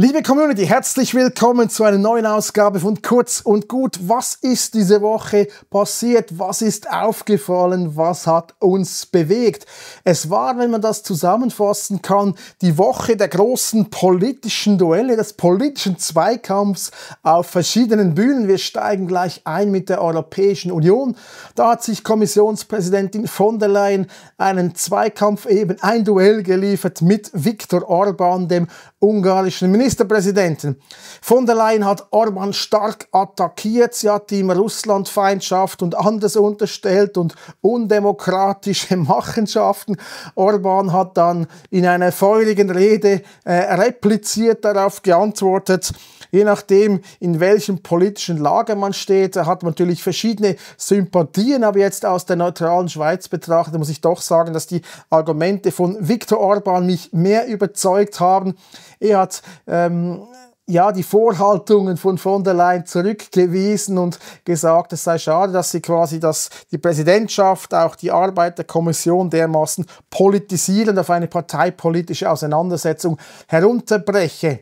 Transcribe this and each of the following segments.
Liebe Community, herzlich willkommen zu einer neuen Ausgabe von Kurz und Gut. Was ist diese Woche passiert? Was ist aufgefallen? Was hat uns bewegt? Es war, wenn man das zusammenfassen kann, die Woche der großen politischen Duelle, des politischen Zweikampfs auf verschiedenen Bühnen. Wir steigen gleich ein mit der Europäischen Union. Da hat sich Kommissionspräsidentin von der Leyen einen Zweikampf eben, ein Duell geliefert mit Viktor Orban, dem ungarischen Ministerpräsidenten. Von der Leyen hat Orban stark attackiert. Sie hat ihm Russlandfeindschaft und anders unterstellt und undemokratische Machenschaften. Orban hat dann in einer feurigen Rede äh, repliziert, darauf geantwortet. Je nachdem, in welchem politischen Lager man steht, hat man natürlich verschiedene Sympathien. Aber jetzt aus der neutralen Schweiz betrachtet, muss ich doch sagen, dass die Argumente von Viktor Orban mich mehr überzeugt haben er hat ähm, ja, die Vorhaltungen von von der Leyen zurückgewiesen und gesagt, es sei schade, dass sie quasi das, die Präsidentschaft, auch die Arbeit der Kommission dermaßen politisieren, auf eine parteipolitische Auseinandersetzung herunterbreche.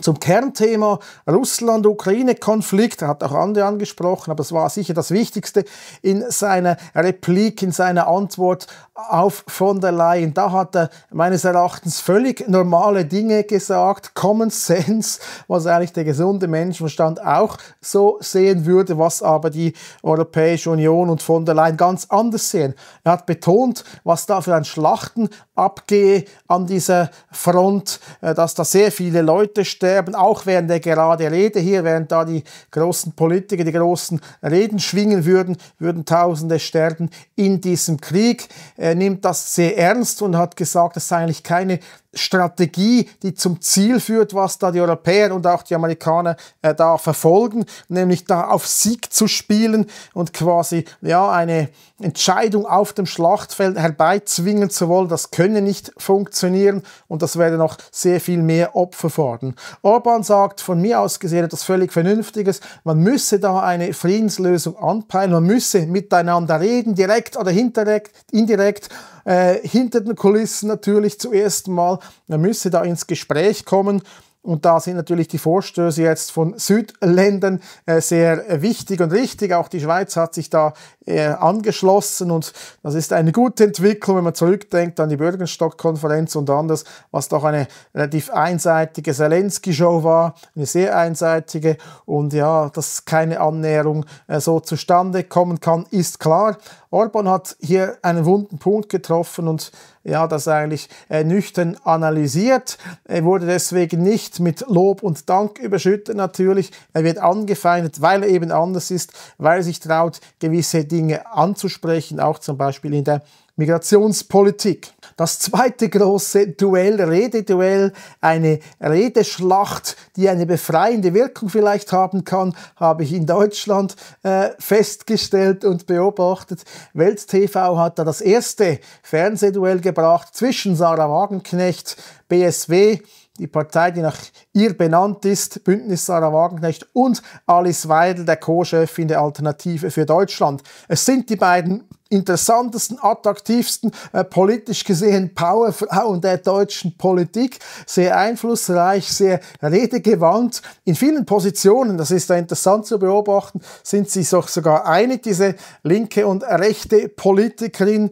Zum Kernthema Russland-Ukraine-Konflikt, er hat auch andere angesprochen, aber es war sicher das Wichtigste in seiner Replik, in seiner Antwort auf von der Leyen. Da hat er meines Erachtens völlig normale Dinge gesagt, Common Sense, was eigentlich der gesunde Menschenverstand auch so sehen würde, was aber die Europäische Union und von der Leyen ganz anders sehen. Er hat betont, was da für ein Schlachten abgehe an dieser Front, äh, dass da sehr viele Leute stehen sterben, auch während der gerade Rede hier, während da die großen Politiker die großen Reden schwingen würden, würden Tausende sterben in diesem Krieg. Er nimmt das sehr ernst und hat gesagt, es sei eigentlich keine Strategie, die zum Ziel führt, was da die Europäer und auch die Amerikaner äh, da verfolgen, nämlich da auf Sieg zu spielen und quasi ja eine Entscheidung auf dem Schlachtfeld herbeizwingen zu wollen, das könne nicht funktionieren und das werde noch sehr viel mehr Opfer fordern. Orban sagt von mir aus gesehen etwas völlig Vernünftiges, man müsse da eine Friedenslösung anpeilen, man müsse miteinander reden, direkt oder indirekt, äh, hinter den Kulissen natürlich zuerst mal man müsse da ins Gespräch kommen. Und da sind natürlich die Vorstöße jetzt von Südländern äh, sehr wichtig und richtig. Auch die Schweiz hat sich da äh, angeschlossen und das ist eine gute Entwicklung, wenn man zurückdenkt an die Bürgerstock-Konferenz und anders, was doch eine relativ einseitige Zelensky-Show war, eine sehr einseitige und ja, dass keine Annäherung äh, so zustande kommen kann, ist klar. Orban hat hier einen wunden Punkt getroffen und ja, das eigentlich äh, nüchtern analysiert. Er wurde deswegen nicht mit Lob und Dank überschüttet natürlich. Er wird angefeindet, weil er eben anders ist, weil er sich traut, gewisse Dinge anzusprechen, auch zum Beispiel in der Migrationspolitik. Das zweite große Duell, Rededuell, eine Redeschlacht, die eine befreiende Wirkung vielleicht haben kann, habe ich in Deutschland äh, festgestellt und beobachtet. Welt TV hat da das erste Fernsehduell gebracht zwischen Sarah Wagenknecht, BSW die Partei, die nach ihr benannt ist, Bündnis Sarah Wagenknecht und Alice Weidel, der Co-Chefin der Alternative für Deutschland. Es sind die beiden interessantesten, attraktivsten, äh, politisch gesehen Powerfrauen der deutschen Politik. Sehr einflussreich, sehr redegewandt. In vielen Positionen, das ist da interessant zu beobachten, sind sie sogar einig, diese linke und rechte Politikerin.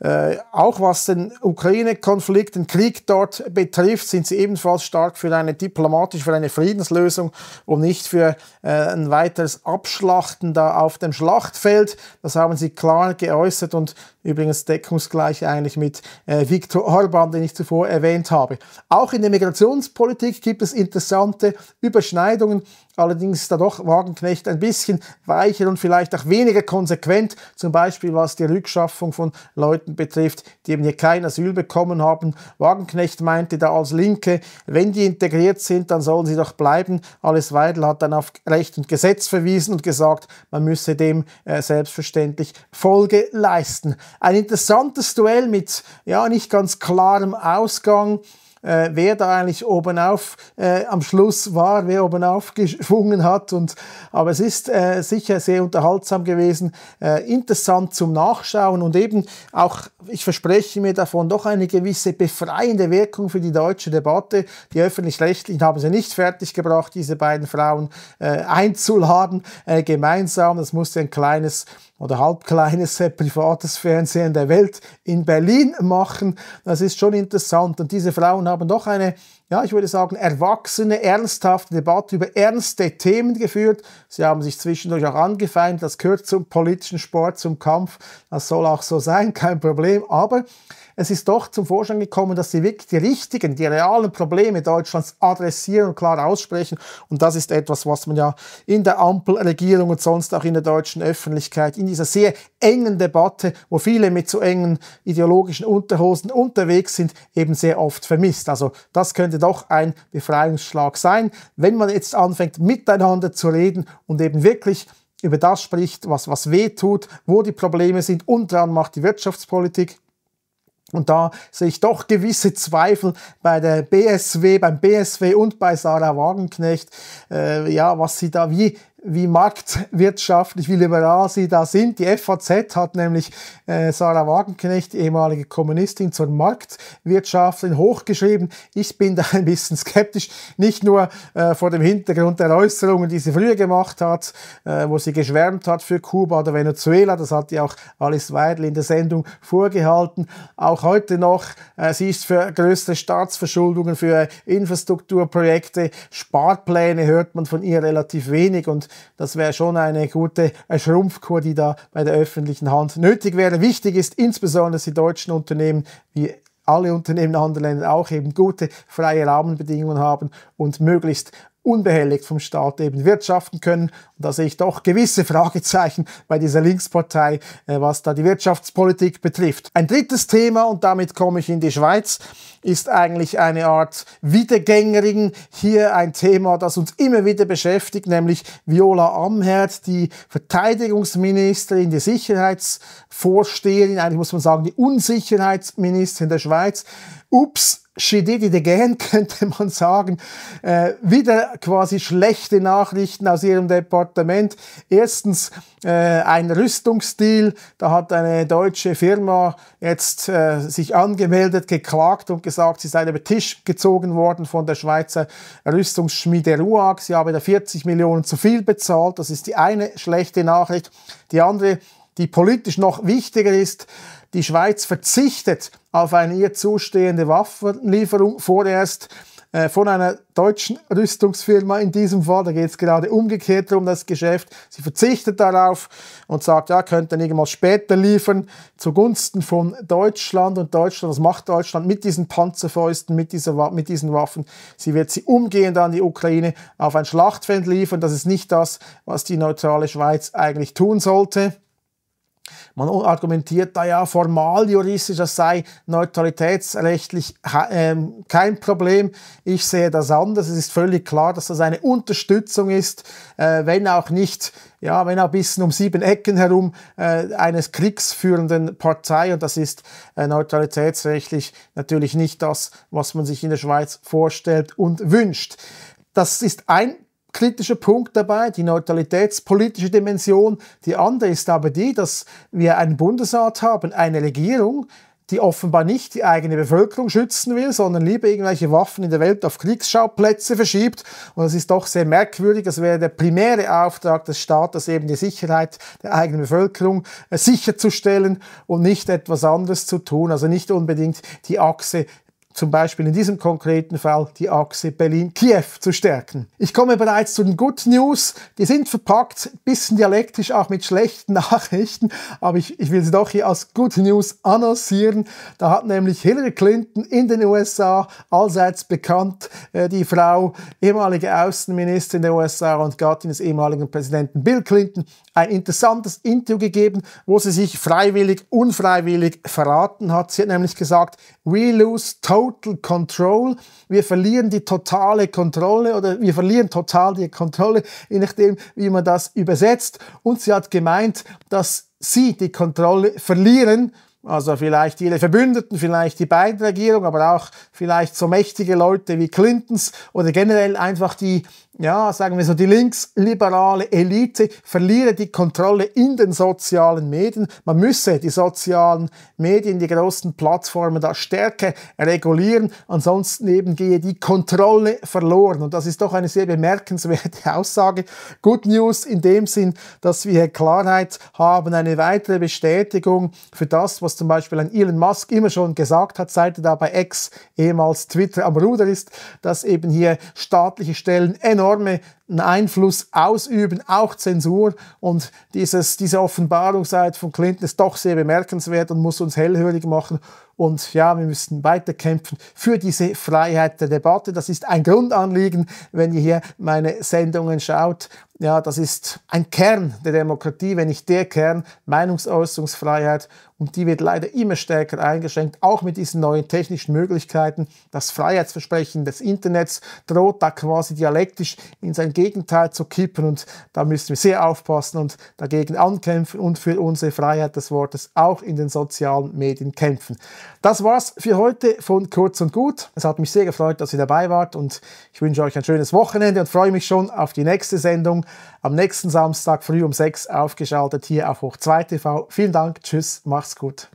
Äh, auch was den Ukraine-Konflikt, den Krieg dort betrifft, sind sie ebenfalls stark für eine diplomatische, für eine Friedenslösung und nicht für äh, ein weiteres Abschlachten da auf dem Schlachtfeld. Das haben sie klar geäußert und übrigens deckungsgleich eigentlich mit äh, Viktor Orban, den ich zuvor erwähnt habe. Auch in der Migrationspolitik gibt es interessante Überschneidungen allerdings ist da doch Wagenknecht ein bisschen weicher und vielleicht auch weniger konsequent, zum Beispiel was die Rückschaffung von Leuten betrifft, die eben hier kein Asyl bekommen haben. Wagenknecht meinte da als Linke, wenn die integriert sind, dann sollen sie doch bleiben. Alles Weidel hat dann auf Recht und Gesetz verwiesen und gesagt, man müsse dem äh, selbstverständlich Folge leisten. Ein interessantes Duell mit ja nicht ganz klarem Ausgang äh, wer da eigentlich oben auf äh, am Schluss war, wer oben aufgeschwungen hat. Und, aber es ist äh, sicher sehr unterhaltsam gewesen, äh, interessant zum Nachschauen und eben auch, ich verspreche mir davon, doch eine gewisse befreiende Wirkung für die deutsche Debatte. Die Öffentlich-Rechtlichen haben sie nicht fertiggebracht, diese beiden Frauen äh, einzuladen äh, gemeinsam. Das musste ein kleines oder halbkleines privates Fernsehen der Welt in Berlin machen. Das ist schon interessant. Und diese Frauen haben doch eine, ja, ich würde sagen, erwachsene, ernsthafte Debatte über ernste Themen geführt. Sie haben sich zwischendurch auch angefeindet. Das gehört zum politischen Sport, zum Kampf. Das soll auch so sein, kein Problem. Aber es ist doch zum Vorschein gekommen, dass sie wirklich die richtigen, die realen Probleme Deutschlands adressieren und klar aussprechen. Und das ist etwas, was man ja in der Ampelregierung und sonst auch in der deutschen Öffentlichkeit, in dieser sehr engen Debatte, wo viele mit so engen ideologischen Unterhosen unterwegs sind, eben sehr oft vermisst. Also das könnte doch ein Befreiungsschlag sein, wenn man jetzt anfängt, miteinander zu reden und eben wirklich über das spricht, was, was weh tut, wo die Probleme sind und dran macht die Wirtschaftspolitik. Und da sehe ich doch gewisse Zweifel bei der BSW, beim BSW und bei Sarah Wagenknecht, äh, ja, was sie da, wie, wie marktwirtschaftlich, wie liberal sie da sind. Die FAZ hat nämlich äh, Sarah Wagenknecht, ehemalige Kommunistin, zur Marktwirtschaftlerin hochgeschrieben. Ich bin da ein bisschen skeptisch, nicht nur äh, vor dem Hintergrund der Äußerungen, die sie früher gemacht hat, äh, wo sie geschwärmt hat für Kuba oder Venezuela, das hat ja auch Alice Weidel in der Sendung vorgehalten. Auch heute noch, äh, sie ist für größere Staatsverschuldungen, für Infrastrukturprojekte, Sparpläne hört man von ihr relativ wenig und das wäre schon eine gute Schrumpfkur, die da bei der öffentlichen Hand nötig wäre. Wichtig ist insbesondere, dass die deutschen Unternehmen wie alle Unternehmen in anderen Ländern auch eben gute freie Rahmenbedingungen haben und möglichst unbehelligt vom Staat eben wirtschaften können. Und da sehe ich doch gewisse Fragezeichen bei dieser Linkspartei, äh, was da die Wirtschaftspolitik betrifft. Ein drittes Thema, und damit komme ich in die Schweiz, ist eigentlich eine Art Wiedergängerin. Hier ein Thema, das uns immer wieder beschäftigt, nämlich Viola Amherd, die Verteidigungsministerin, die Sicherheitsvorsteherin, eigentlich muss man sagen, die Unsicherheitsministerin der Schweiz. Ups, Schedididegen könnte man sagen, äh, wieder quasi schlechte Nachrichten aus ihrem Departement. Erstens äh, ein Rüstungsdeal, da hat eine deutsche Firma jetzt äh, sich angemeldet, geklagt und gesagt, sie sei über Tisch gezogen worden von der Schweizer Rüstungsschmiede Ruag. Sie habe da 40 Millionen zu viel bezahlt. Das ist die eine schlechte Nachricht. Die andere die politisch noch wichtiger ist. Die Schweiz verzichtet auf eine ihr zustehende Waffenlieferung vorerst äh, von einer deutschen Rüstungsfirma in diesem Fall. Da geht es gerade umgekehrt um das Geschäft. Sie verzichtet darauf und sagt, ja, könnte ihr irgendwann später liefern zugunsten von Deutschland. Und Deutschland, was macht Deutschland mit diesen Panzerfäusten, mit, dieser, mit diesen Waffen? Sie wird sie umgehend an die Ukraine auf ein Schlachtfeld liefern. Das ist nicht das, was die neutrale Schweiz eigentlich tun sollte. Man argumentiert da ja formal juristisch, das sei neutralitätsrechtlich ähm, kein Problem. Ich sehe das anders. Es ist völlig klar, dass das eine Unterstützung ist, äh, wenn auch nicht ja, wenn auch ein bisschen um sieben Ecken herum äh, eines kriegsführenden Partei und das ist äh, neutralitätsrechtlich natürlich nicht das, was man sich in der Schweiz vorstellt und wünscht. Das ist ein kritischer Punkt dabei, die neutralitätspolitische Dimension. Die andere ist aber die, dass wir einen Bundesrat haben, eine Regierung, die offenbar nicht die eigene Bevölkerung schützen will, sondern lieber irgendwelche Waffen in der Welt auf Kriegsschauplätze verschiebt. Und das ist doch sehr merkwürdig. Das wäre der primäre Auftrag des Staates, eben die Sicherheit der eigenen Bevölkerung äh, sicherzustellen und nicht etwas anderes zu tun. Also nicht unbedingt die Achse zum Beispiel in diesem konkreten Fall die Achse Berlin-Kiew zu stärken. Ich komme bereits zu den Good News. Die sind verpackt, ein bisschen dialektisch auch mit schlechten Nachrichten, aber ich, ich will sie doch hier als Good News annoncieren. Da hat nämlich Hillary Clinton in den USA, allseits bekannt, äh, die Frau, ehemalige Außenministerin der USA und Gattin des ehemaligen Präsidenten Bill Clinton, ein interessantes Interview gegeben, wo sie sich freiwillig, unfreiwillig verraten hat. Sie hat nämlich gesagt, we lose total control. Wir verlieren die totale Kontrolle oder wir verlieren total die Kontrolle, je nachdem, wie man das übersetzt. Und sie hat gemeint, dass sie die Kontrolle verlieren, also vielleicht ihre Verbündeten, vielleicht die beiden Regierungen, aber auch vielleicht so mächtige Leute wie Clintons oder generell einfach die, ja, sagen wir so, die linksliberale Elite verliere die Kontrolle in den sozialen Medien. Man müsse die sozialen Medien, die großen Plattformen da stärker regulieren. Ansonsten eben gehe die Kontrolle verloren. Und das ist doch eine sehr bemerkenswerte Aussage. Good News in dem Sinn, dass wir Klarheit haben, eine weitere Bestätigung für das, was was zum Beispiel ein Elon Musk immer schon gesagt hat, seit er da bei Ex, ehemals Twitter, am Ruder ist, dass eben hier staatliche Stellen enorme Einfluss ausüben, auch Zensur. Und dieses, diese Offenbarungszeit von Clinton ist doch sehr bemerkenswert und muss uns hellhörig machen. Und ja, wir müssen weiterkämpfen für diese Freiheit der Debatte. Das ist ein Grundanliegen, wenn ihr hier meine Sendungen schaut. Ja, das ist ein Kern der Demokratie, wenn nicht der Kern, Meinungsäußerungsfreiheit. Und die wird leider immer stärker eingeschränkt, auch mit diesen neuen technischen Möglichkeiten. Das Freiheitsversprechen des Internets droht da quasi dialektisch in sein Gegenteil zu kippen und da müssen wir sehr aufpassen und dagegen ankämpfen und für unsere Freiheit des Wortes auch in den sozialen Medien kämpfen. Das war's für heute von Kurz und Gut. Es hat mich sehr gefreut, dass ihr dabei wart und ich wünsche euch ein schönes Wochenende und freue mich schon auf die nächste Sendung am nächsten Samstag früh um 6 aufgeschaltet hier auf Hoch 2 TV. Vielen Dank, tschüss, macht's gut.